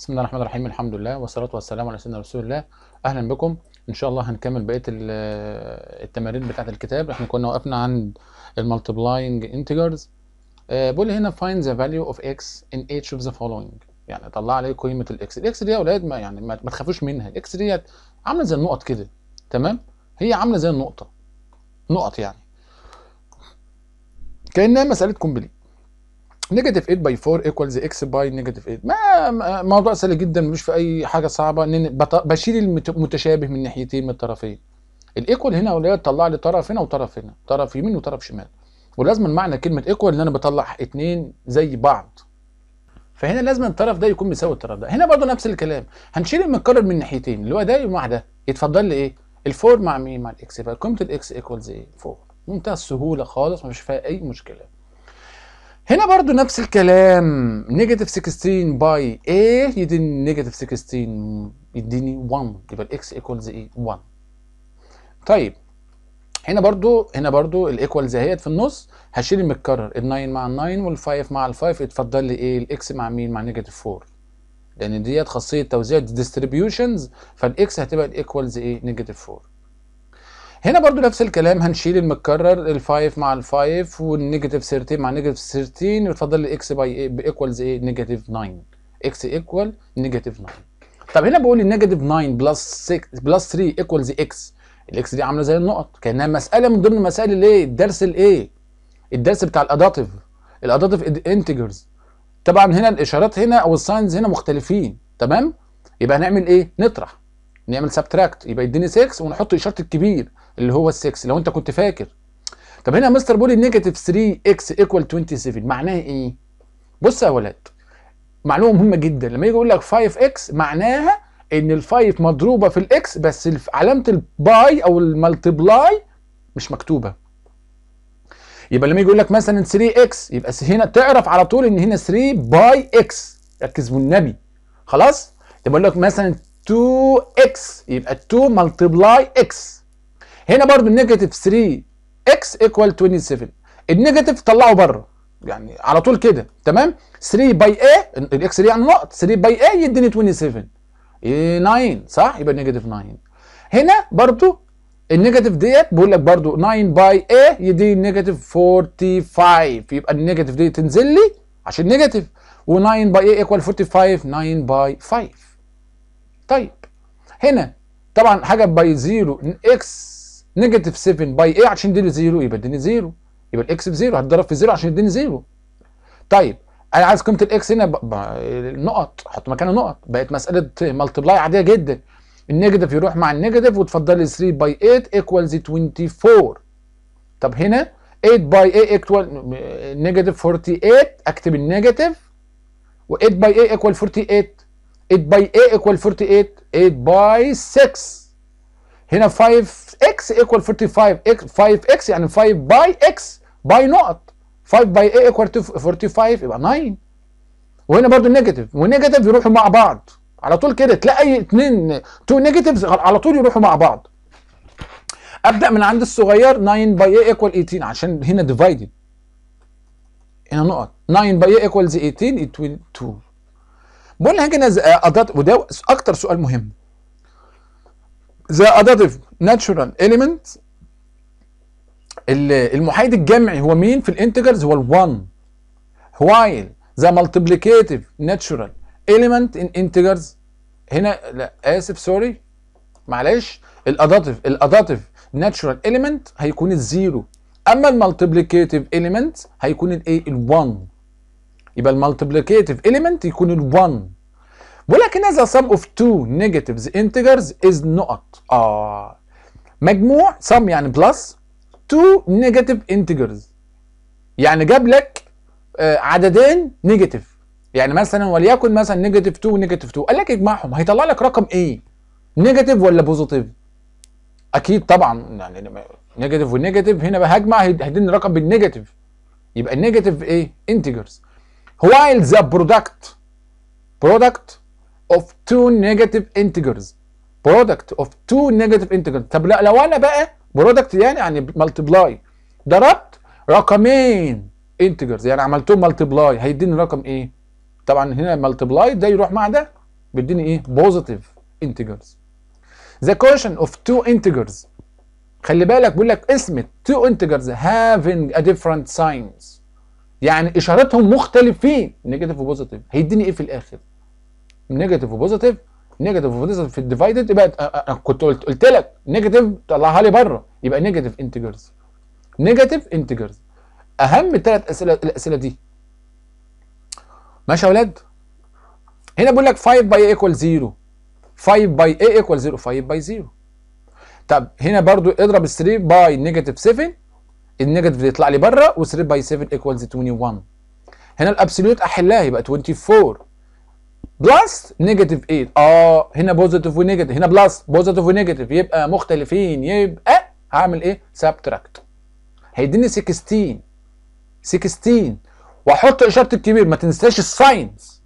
بسم الله الرحمن الرحيم الحمد لله والصلاة والسلام على سيدنا رسول الله أهلا بكم إن شاء الله هنكمل بقية التمارين بتاعة الكتاب احنا كنا وقفنا عند المالتبلاينج انتجرز بقول هنا find the value of x in each of the following يعني طلع لي قيمة الاكس الاكس دي يا اولاد ما يعني ما تخافوش منها الاكس دي عاملة زي النقط كده تمام هي عاملة زي النقطة نقط يعني كأنها مسألة كومبليت نيجاتيف 8 باي 4 ايكوالز اكس باي نيجاتيف 8 ما موضوع سهل جدا ملوش في اي حاجه صعبه ان بشيل المتشابه من ناحيتين من الطرفين الايكوال هنا ولا تطلع لي طرف هنا وطرف هنا طرف يمين وطرف شمال ولازم معنى كلمه ايكوال ان انا بطلع اثنين زي بعض فهنا لازم الطرف ده يكون مساوي الطرف ده هنا برضه نفس الكلام هنشيل المتكرر من ناحيتين اللي هو ده مع ده يتفضل لي ايه الفور مع مين مع الاكس يبقى قيمه الاكس ايكوالز ايه 4 منتهى السهوله خالص مفيش فيها اي مشكله هنا برضو نفس الكلام نيجاتيف 16 باي ايه يديني نيجاتيف 16 يديني 1 يبقى الاكس ايكوالز ايه 1 طيب هنا برضو هنا برضو الايكوالز اهيت في النص هشيل المتكرر ال9 مع ال9 وال5 مع ال5 اتفضل لي ايه الاكس مع مين مع نيجاتيف 4 لان ديت خاصيه توزيع الديستريبيوشنز فالاكس هتبقى الايكوالز ايه نيجاتيف 4 هنا برضو نفس الكلام هنشيل المتكرر ال5 مع ال5 والنيجاتيف 13 مع نيجاتيف 13 وتفضل الاكس باي ايكوالز ايه نيجاتيف 9 اكس ايكوال نيجاتيف 9 طب هنا بقول النيجاتيف 9 بلس 6 بلس 3 ايكوالز اكس الاكس دي عامله زي النقط كانها مساله من ضمن مسائل الايه الدرس الايه الدرس بتاع الاداتيف الاداتيف انتجرز طبعا هنا الاشارات هنا او الساينز هنا مختلفين تمام يبقى هنعمل ايه نطرح نعمل سبتراكت يبقى يديني 6 ونحط اشاره الكبير اللي هو ال6 لو انت كنت فاكر طب هنا مستر بولي نيجاتيف 3 اكس ايكوال 27 معناها ايه؟ بص يا ولاد معلومه مهمه جدا لما يجي يقول لك 5 اكس معناها ان ال5 مضروبه في الاكس بس علامه الباي او الملتبلاي مش مكتوبه يبقى لما يجي يقول لك مثلا 3 اكس يبقى هنا تعرف على طول ان هنا 3 باي اكس ركز والنبي خلاص يبقى يقول لك مثلا 2 اكس يبقى 2 ملتبلاي اكس هنا برضو النيجاتيف 3 اكس ايكوال 27 النيجاتيف طلعه بره يعني على طول كده تمام 3 باي اي الاكس دي يعني نقط 3 باي اي يديني 27 إيه 9 صح يبقى نيجاتيف 9 هنا برضو النيجاتيف ديت بقول لك برضو 9 باي اي يديني نيجاتيف 45 يبقى النيجاتيف دي تنزل لي عشان نيجاتيف و9 باي اي ايكوال 45 9 باي 5 طيب هنا طبعا حاجه باي 0 اكس نيجاتيف 7 باي ايه عشان يديني زيرو يبقى يديني زيرو يبقى الاكس بزيرو هتضرب في زيرو عشان يديني زيرو طيب انا عايز قيمه الاكس هنا ب... ب... نقط احط مكانها نقط بقت مساله ملتبلاي عاديه جدا النيجاتيف يروح مع النيجاتيف وتفضل لي 3 باي 8 ايكوالز 24 طب هنا 8 باي 8 ايكوال نيجاتيف 48 اكتب النيجاتيف و8 باي 8 ايكوال 48 8 باي 8 ايكوال 48 8 باي 6 هنا 5 x equal 45 x 5x يعني 5 باي x باي نقط 5 باي a equal 45 يبقى 9 وهنا برضو نيجاتيف ونيجاتيف يروحوا مع بعض على طول كده تلاقي اثنين تو نيجاتيفز على طول يروحوا مع بعض ابدا من عند الصغير 9 باي a equal 18 عشان هنا ديفايدد هنا نقط 9 باي a equals 18 equal 2 بقول لك هنا آه، وده اكتر سؤال مهم the additive natural element المحايد الجمعي هو مين في الانتجرز هو ال1 while the multiplicative natural element in integers هنا لا اسف سوري معلش الاداتيف الاداتيف natural element هيكون الزيرو اما المالتيبليكيتيف element هيكون الايه ال1 يبقى المالتيبليكيتيف element يكون ال1 ولكن هذا سم اوف تو negatives انتجرز از نقط آه مجموع سم يعني بلس تو نيجاتيف انتجرز يعني جاب لك آه عددين نيجاتيف يعني مثلا وليكن مثلا نيجاتيف 2 ونيجاتيف 2 قال لك اجمعهم هيطلع لك رقم ايه؟ نيجاتيف ولا بوزيتيف؟ اكيد طبعا يعني نيجاتيف ونيجاتيف هنا بقى هجمع هيديني رقم بالنيجاتيف يبقى النيجاتيف ايه؟ انتجرز while ذا برودكت برودكت of two negative integers product of two negative integers طب لا لو انا بقى product يعني يعني multiply ضربت رقمين integers يعني عملتهم multiply هيديني رقم ايه؟ طبعا هنا multiply ده يروح مع ده بيديني ايه؟ positive integers the quotient of two integers خلي بالك بيقول لك اسم two integers having a different signs يعني اشارتهم مختلفين نيجاتيف وبوزيتيف هيديني ايه في الاخر؟ نيجاتيف وبوزيتيف نيجاتيف وبوزيتيف في الديفايدد يبقى أنا آه، آه، آه، كنت قلت قلت لك نيجاتيف طلعها لي بره يبقى نيجاتيف انتجرز نيجاتيف انتجرز اهم ثلاث اسئله الاسئله دي ماشي يا اولاد هنا بيقول لك 5 باي ايكوال 0 5 باي اي ايكوال 0 5 باي 0 طب هنا برضو اضرب 3 باي نيجاتيف 7 النيجاتيف يطلع لي بره و3 باي 7 ايكوالز 21 هنا الابسوليوت احلها يبقى 24 بلس نيجاتيف 8 اه هنا بوزيتيف ونيجاتيف هنا بلس بوزيتيف ونيجاتيف يبقى مختلفين يبقى هعمل ايه سبتراكت هيديني 16 16 واحط اشاره الكبير ما تنساش الساينز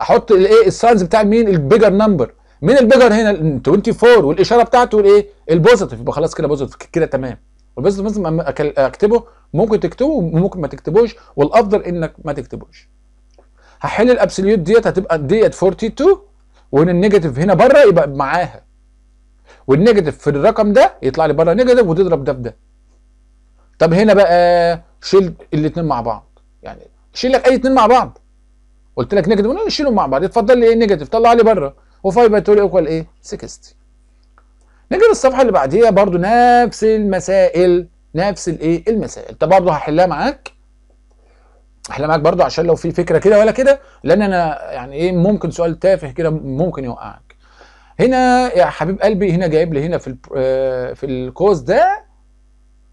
احط الايه الساينز بتاع مين البيجر نمبر مين البيجر هنا 24 والاشاره بتاعته الايه البوزيتيف يبقى خلاص كده بوزيتيف كده تمام والبوزيتيف لازم اكتبه ممكن تكتبه وممكن ما تكتبوش والافضل انك ما تكتبوش هحل الابسوليوت ديت هتبقى ديت 42 وهنا النيجاتيف هنا بره يبقى معاها والنيجاتيف في الرقم ده يطلع لي بره نيجاتيف وتضرب ده بده طب هنا بقى شيل الاثنين مع بعض يعني شيل لك اي اثنين مع بعض قلت لك نيجاتيف نشيلهم مع بعض اتفضل لي ايه نيجاتيف طلع لي بره و5 باي 2 ايكوال ايه 60 نيجي للصفحه اللي بعديها برضو نفس المسائل نفس الايه المسائل طب برده هحلها معاك احلى معاك برضه عشان لو في فكره كده ولا كده لان انا يعني ايه ممكن سؤال تافه كده ممكن يوقعك هنا يا حبيب قلبي هنا جايب لي هنا في آه، في القوس ده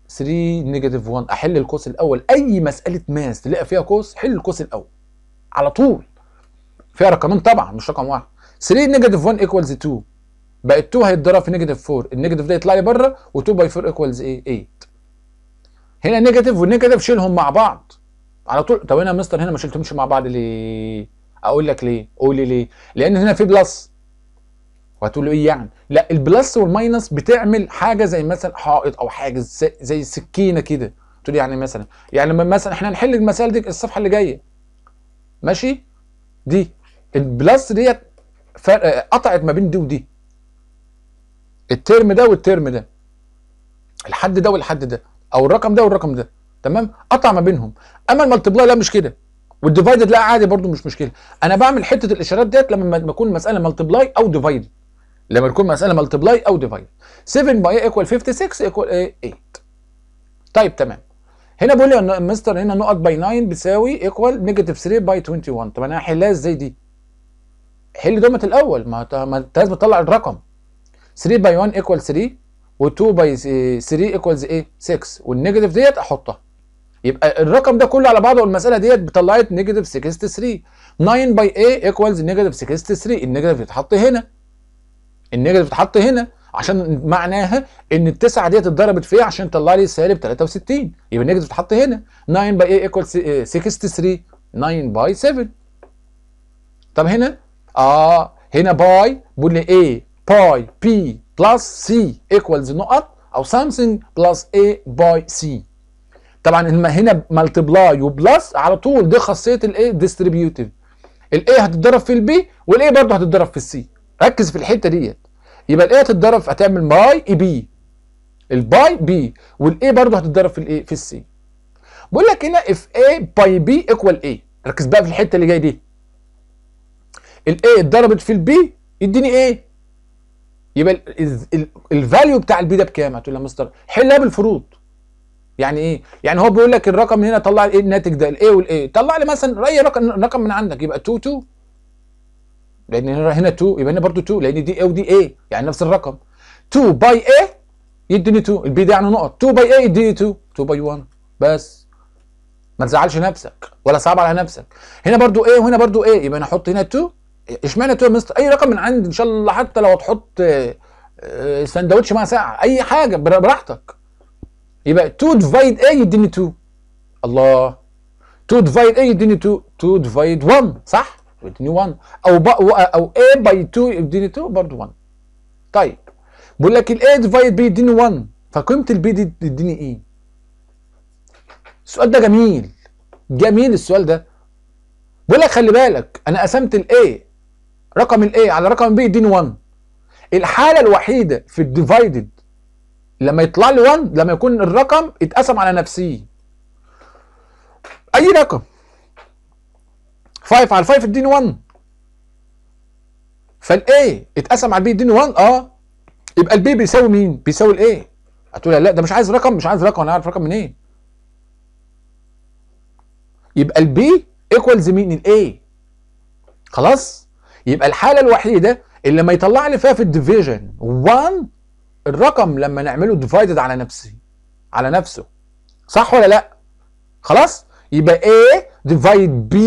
3 نيجاتيف 1 احل الكوس الاول اي مساله ماس تلاقي فيها قوس حل الكوس الاول على طول فيها رقمين طبعا مش رقم واحد 3 نيجاتيف 1 ايكوالز 2 بقت 2 هيتضرب في نيجاتيف 4 النيجاتيف ده يطلع لي بره و2 باي 4 ايكوالز ايه 8 هنا نيجاتيف ونيجاتيف شيلهم مع بعض على طول طب هنا يا مستر هنا ما شلتهمش مع بعض ليه؟ اقول لك ليه؟ قولي ليه؟ لان هنا في بلس وهتقول له ايه يعني؟ لا البلس والماينس بتعمل حاجه زي مثلا حائط او حاجه زي, زي سكينه كده تقول يعني مثلا يعني لما مثلا احنا هنحل المسائل دي الصفحه اللي جايه ماشي؟ دي البلس ديت قطعت ما بين دي ودي الترم ده والترم ده الحد ده والحد ده او الرقم ده والرقم ده تمام قطع ما بينهم اما الملتبلاي لا مش كده والديفايدد لا عادي برضو مش مشكله انا بعمل حته الاشارات ديت لما تكون المساله ملتبلاي او ديفايد لما تكون مساله ملتبلاي او ديفايد 7 باي ايكوال 56 ايكوال 8 طيب تمام هنا بيقول لي ان مستر هنا نقط باي 9 بتساوي ايكوال نيجاتيف 3 باي 21 طب انا هحلها ازاي دي؟ حل دومت الاول ما انت لازم تطلع الرقم 3 باي 1 ايكوال 3 و2 باي 3 ايكوالز ايه؟ 6 والنيجاتيف ديت احطها يبقى الرقم ده كله على بعضه والمساله ديت طلعت نيجاتيف 63 9 باي A ايكوالز نيجاتيف 63 النيجاتيف يتحط هنا النيجاتيف يتحط هنا عشان معناها ان التسعه ديت اتضربت فيها إيه؟ عشان تطلع لي سالب 63 يبقى النيجاتيف يتحط هنا 9 باي A ايكوال 63 9 باي 7 طب هنا اه هنا باي بيقول لي A باي بي بلس سي ايكوالز نقط او سامثينج بلس A باي سي طبعا لما هنا ملتبلاي وبلس على طول دي خاصيه الايه ديستريبيوتيف الايه هتتضرب في البي والايه برضه هتتضرب في السي ركز في الحته ديت يبقى الايه هتتضرب هتعمل باي اي بي الباي بي والايه برضه هتتضرب في الايه في السي بقول لك هنا اف اي باي بي ايكوال اي ركز بقى في الحته اللي جايه دي الايه اتضربت في البي يديني ايه يبقى الفاليو بتاع البي ده بكام هتقول لي يا مستر حلها بالفروض يعني ايه يعني هو بيقول لك الرقم هنا طلع لي ايه الناتج ده الايه والايه طلع لي مثلا اي رقم رقم من عندك يبقى 2 2 لان هنا هنا 2 يبقى هنا برضه 2 لان دي ايه ودي ايه يعني نفس الرقم 2 باي ايه يديني 2 البي ده يعني نقط 2 باي ايه يديني 2 2 باي 1 بس ما تزعلش نفسك ولا صعب على نفسك هنا برضو ايه وهنا برضو ايه يبقى انا احط هنا 2 اشمعنى 2 يا مستر اي رقم من عندي ان شاء الله حتى لو هتحط آه، آه، سندوتش مع ساعه اي حاجه براحتك يبقى 2 ديفايد A يديني 2 الله 2 ديفايد A يديني 2 2 ديفايد 1 صح يديني 1 او او A باي 2 يديني 2 برضه 1 طيب بقول لك ال ديفايد B يديني 1 فقيمه البي دي تديني ايه e. السؤال ده جميل جميل السؤال ده بقول لك خلي بالك انا قسمت الاي رقم الاي على رقم بي يديني 1 الحاله الوحيده في الديفايدد لما يطلع لي 1 لما يكون الرقم اتقسم على نفسي اي رقم 5 على 5 اديني 1 فالاي اتقسم على البي اديني 1 اه يبقى البي بيساوي مين بيساوي الاي هتقول لا ده مش عايز رقم مش عايز رقم انا عارف رقم منين إيه؟ يبقى البي ايكوالز مين الاي خلاص يبقى الحاله الوحيده اللي ما يطلع لي فيها في الديفيجن 1 الرقم لما نعمله ديفايدد على نفسه على نفسه صح ولا لا خلاص يبقى A ديفايد B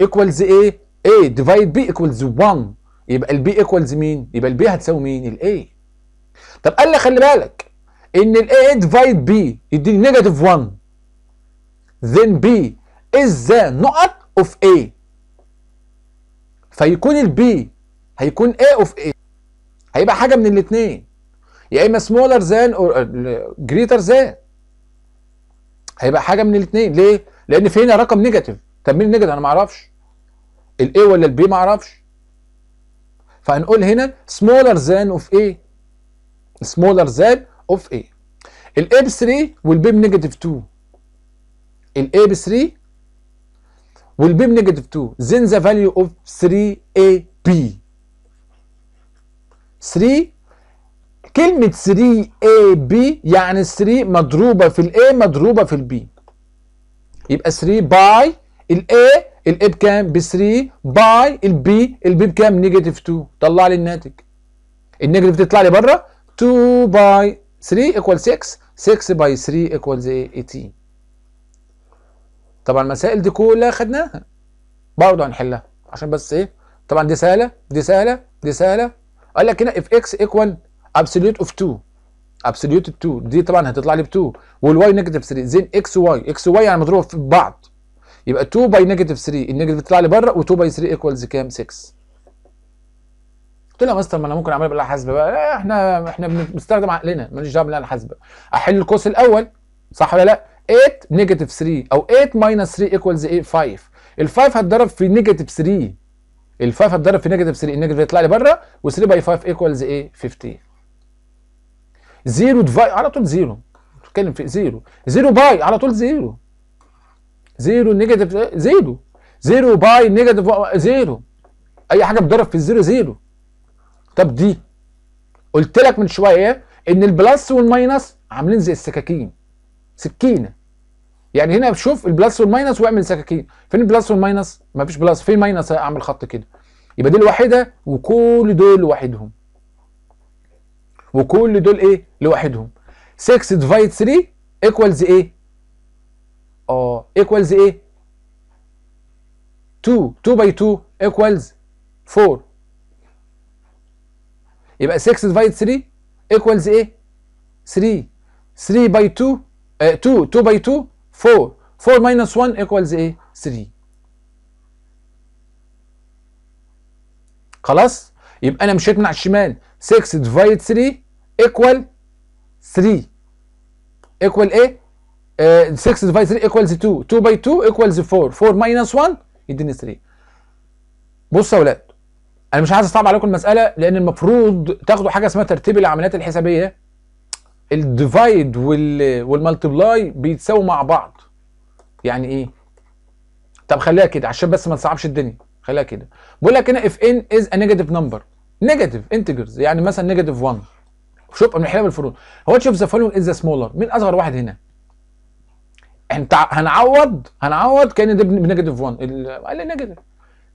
ايكوالز ايه A ديفايد B ايكوالز 1 يبقى البي ايكوالز مين يبقى البي هتساوي مين a طب قال لي خلي بالك ان a ديفايد بي يديني نيجاتيف 1 then بي is the نقط اوف A فيكون البي هيكون A اوف A هيبقى حاجه من الاثنين يا اما سمولر ذان اور جريتر ذان هيبقى حاجه من الاثنين ليه؟ لان في هنا رقم نيجاتيف طب مين النيجاتيف انا ما اعرفش الاي ولا البي ما اعرفش فهنقول هنا سمولر ذان اوف ايه سمولر ذان اوف ايه الاي ب 3 والبي بنيجاتيف 2 الاي ب 3 والبي بنيجاتيف 2 then the value of 3ab 3 كلمة 3AB يعني 3 مضروبة في ال A مضروبة في ال B يبقى 3 باي ال A ال A بكام؟ ب 3 باي ال B ال B بكام؟ نيجاتيف 2 طلع لي الناتج النيجاتيف تطلع لي بره 2 باي 3 ايكوال 6 6 باي 3 ايكوال 18 طبعا المسائل دي كلها خدناها برضه هنحلها عشان بس ايه طبعا دي سهله دي سهله دي سهله قال لك هنا اف اكس ايكوال ابسوليوت اوف 2 ابسوليوت 2 دي طبعا هتطلع لي ب 2 والواي نيجاتيف 3 زين اكس واي اكس واي يعني مضروبه في بعض يبقى 2 باي نيجاتيف 3 النيجاتيف تطلع لي بره و2 باي 3 ايكوالز كام 6 قلت له يا مستر ما انا ممكن اعملها بالاله حاسبه بقى إيه، احنا احنا بنستخدم عقلنا ماليش دعوه بالاله حاسبه احل القوس الاول صح ولا لا 8 نيجاتيف 3 او 8 ماينس 3 ايكوالز ايه 5 ال5 هتضرب في نيجاتيف 3 ال5 هتضرب في نيجاتيف 3 النيجاتيف هيطلع لي بره و3 باي 5 ايكوالز ايه 15 زيرو ديفايد على طول زيرو بتتكلم في زيرو زيرو باي على طول زيرو زيرو نيجاتيف زيرو زيرو باي نيجاتيف زيرو اي حاجه بتضرب في الزيرو زيرو طب دي قلت لك من شويه ان البلس والماينس عاملين زي السكاكين سكينه يعني هنا بشوف البلس والماينس واعمل سكاكين فين البلس والماينس مفيش بلس فين ماينس اعمل خط كده يبقى دي الواحده وكل دول لوحدهم وكل دول ايه لوحدهم 6 ديفايد 3 ايكوالز ايه اه ايكوالز ايه 2 2 باي 2 ايكوالز 4 يبقى 6 ديفايد 3 ايكوالز ايه 3 3 باي 2 2 2 باي 2 4 4 ماينس 1 ايكوالز ايه 3 خلاص يبقى انا مشيت من على الشمال 6 ديفايد 3 ايكوال 3 ايكوال ايه؟ 6 ديفايد 3 ايكوالز 2 2 باي 2 ايكوالز 4 4 ماينس 1 يديني 3 بصوا يا ولاد انا مش عايز اصعب عليكم المساله لان المفروض تاخدوا حاجه اسمها ترتيب العمليات الحسابيه الديفايد والمالتبلاي بيتساووا مع بعض يعني ايه طب خليها كده عشان بس ما تصعبش الدنيا خليها كده بقول لك هنا اف ان از ا نيجاتيف نمبر نيجاتيف انتجرز يعني مثلا نيجاتيف 1 شوف من الحلال الفروض هو تشوف ذا فولوينج از سمولر مين اصغر واحد هنا انت هنعوض هنعوض كان ده بنيجاتيف 1 قال لي نيجاتيف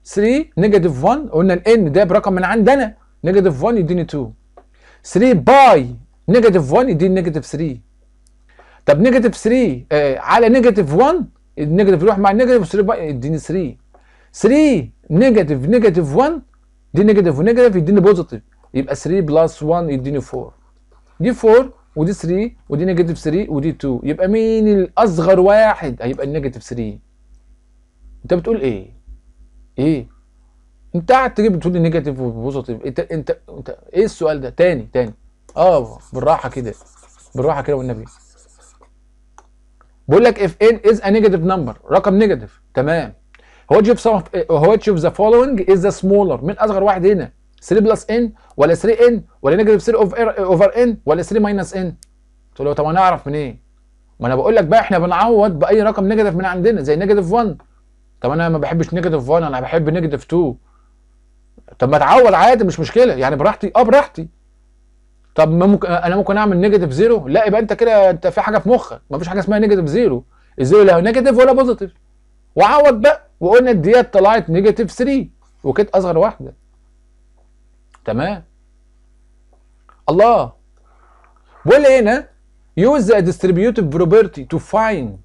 3 نيجاتيف 1 قلنا الان ده برقم من عندنا نيجاتيف 1 يديني 2 3 باي نيجاتيف 1 يديني نيجاتيف 3 طب نيجاتيف آه، 3 على نيجاتيف 1 النيجاتيف يروح مع النيجاتيف 3 باي يديني 3 3 نيجاتيف نيجاتيف 1 دي نيجاتيف ونيجاتيف يديني بوزيتيف يبقى 3 بلس 1 يديني 4 دي 4 ودي 3 ودي نيجاتيف 3 ودي 2 يبقى مين الاصغر واحد هيبقى النيجاتيف 3 انت بتقول ايه ايه انت قاعد تجيب بتقول لي نيجاتيف وبوزيتيف انت انت انت ايه السؤال ده تاني تاني اه بالراحه كده بالراحه كده والنبي بقول لك اف ان از ا نيجاتيف نمبر رقم نيجاتيف تمام هوج اوف هوج اوف ذا فولوينج از ذا سمولر مين اصغر واحد هنا 3 بلس ان ولا 3 ان ولا نيجاتيف 3 اوفر ان ولا 3 ماينس ان تقول له طب انا اعرف منين إيه؟ ما انا بقول لك بقى احنا بنعوض باي رقم نيجاتيف من عندنا زي نيجاتيف 1 طب انا ما بحبش نيجاتيف 1 انا بحب نيجاتيف 2 طب ما تعوض عادي مش مشكله يعني براحتي اه براحتي طب ممكن انا ممكن اعمل نيجاتيف زيرو لا يبقى انت كده انت في حاجه في مخك مفيش حاجه اسمها نيجاتيف زيرو الزيرو لا نيجاتيف ولا بوزيتيف وعوض بقى وقلنا الديات طلعت نيجاتيف 3 وكانت اصغر واحده تمام الله ولا هنا use the distributive property to find